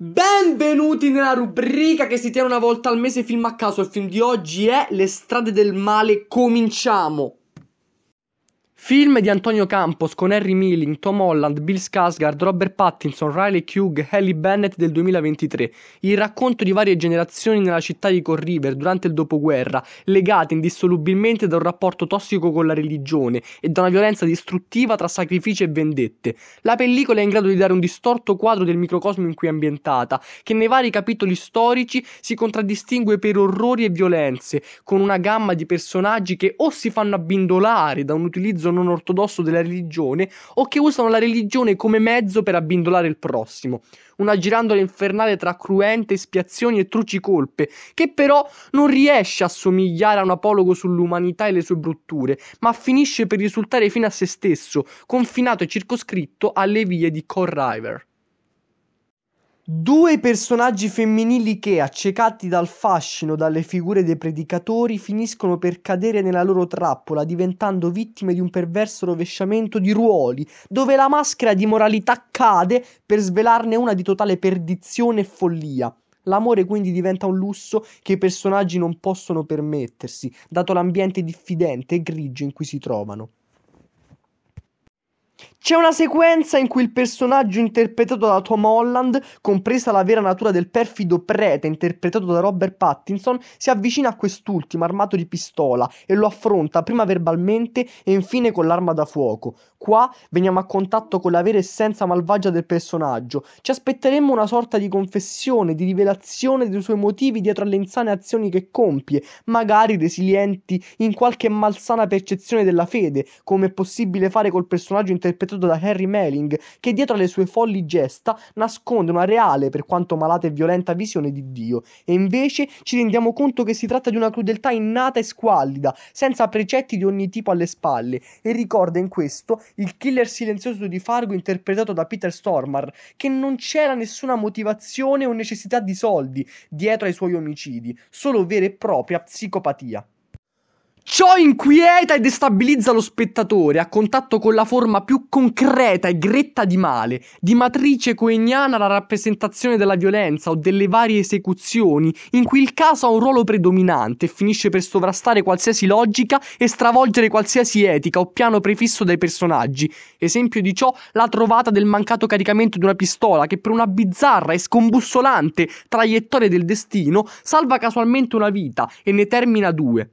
Benvenuti nella rubrica che si tiene una volta al mese film a caso. Il film di oggi è Le strade del male. Cominciamo! Film di Antonio Campos con Harry Milling, Tom Holland, Bill Skarsgård, Robert Pattinson, Riley Hugh, Halle Bennett del 2023. Il racconto di varie generazioni nella città di Corriver durante il dopoguerra, legate indissolubilmente da un rapporto tossico con la religione e da una violenza distruttiva tra sacrifici e vendette. La pellicola è in grado di dare un distorto quadro del microcosmo in cui è ambientata, che nei vari capitoli storici si contraddistingue per orrori e violenze, con una gamma di personaggi che o si fanno abbindolare da un utilizzo mezzo non ortodosso della religione o che usano la religione come mezzo per abbindolare il prossimo. Una girandola infernale tra cruente espiazioni e truci colpe, che però non riesce a somigliare a un apologo sull'umanità e le sue brutture, ma finisce per risultare fino a se stesso, confinato e circoscritto alle vie di Corriver. Due personaggi femminili che, accecati dal fascino dalle figure dei predicatori, finiscono per cadere nella loro trappola, diventando vittime di un perverso rovesciamento di ruoli, dove la maschera di moralità cade per svelarne una di totale perdizione e follia. L'amore quindi diventa un lusso che i personaggi non possono permettersi, dato l'ambiente diffidente e grigio in cui si trovano. C'è una sequenza in cui il personaggio interpretato da Tom Holland, compresa la vera natura del perfido prete interpretato da Robert Pattinson, si avvicina a quest'ultimo armato di pistola e lo affronta prima verbalmente e infine con l'arma da fuoco. Qua veniamo a contatto con la vera essenza malvagia del personaggio. Ci aspetteremmo una sorta di confessione, di rivelazione dei suoi motivi dietro alle insane azioni che compie, magari resilienti in qualche malsana percezione della fede, come è possibile fare col personaggio interpretato battuto da Harry Melling, che dietro alle sue folli gesta nasconde una reale, per quanto malata e violenta, visione di Dio. E invece ci rendiamo conto che si tratta di una crudeltà innata e squallida, senza precetti di ogni tipo alle spalle, e ricorda in questo il killer silenzioso di Fargo interpretato da Peter Stormar, che non c'era nessuna motivazione o necessità di soldi dietro ai suoi omicidi, solo vera e propria psicopatia. Ciò inquieta e destabilizza lo spettatore a contatto con la forma più concreta e gretta di male, di matrice coeniana la rappresentazione della violenza o delle varie esecuzioni, in cui il caso ha un ruolo predominante e finisce per sovrastare qualsiasi logica e stravolgere qualsiasi etica o piano prefisso dai personaggi. Esempio di ciò la trovata del mancato caricamento di una pistola che per una bizzarra e scombussolante traiettoria del destino salva casualmente una vita e ne termina due.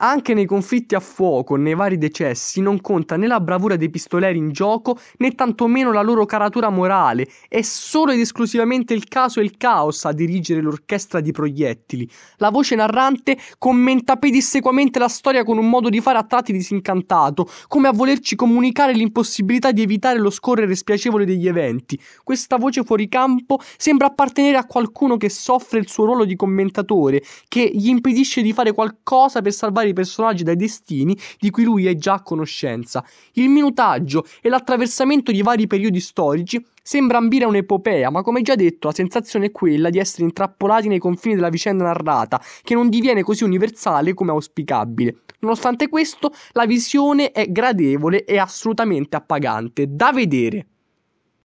Anche nei conflitti a fuoco, nei vari decessi, non conta né la bravura dei pistoleri in gioco né tantomeno la loro caratura morale, è solo ed esclusivamente il caso e il caos a dirigere l'orchestra di proiettili. La voce narrante commenta pedissequamente la storia con un modo di fare a tratti disincantato, come a volerci comunicare l'impossibilità di evitare lo scorrere spiacevole degli eventi. Questa voce fuori campo sembra appartenere a qualcuno che soffre il suo ruolo di commentatore, che gli impedisce di fare qualcosa per salvare i personaggi dai destini di cui lui è già a conoscenza. Il minutaggio e l'attraversamento di vari periodi storici sembra ambire a un'epopea, ma come già detto la sensazione è quella di essere intrappolati nei confini della vicenda narrata, che non diviene così universale come auspicabile. Nonostante questo, la visione è gradevole e assolutamente appagante, da vedere.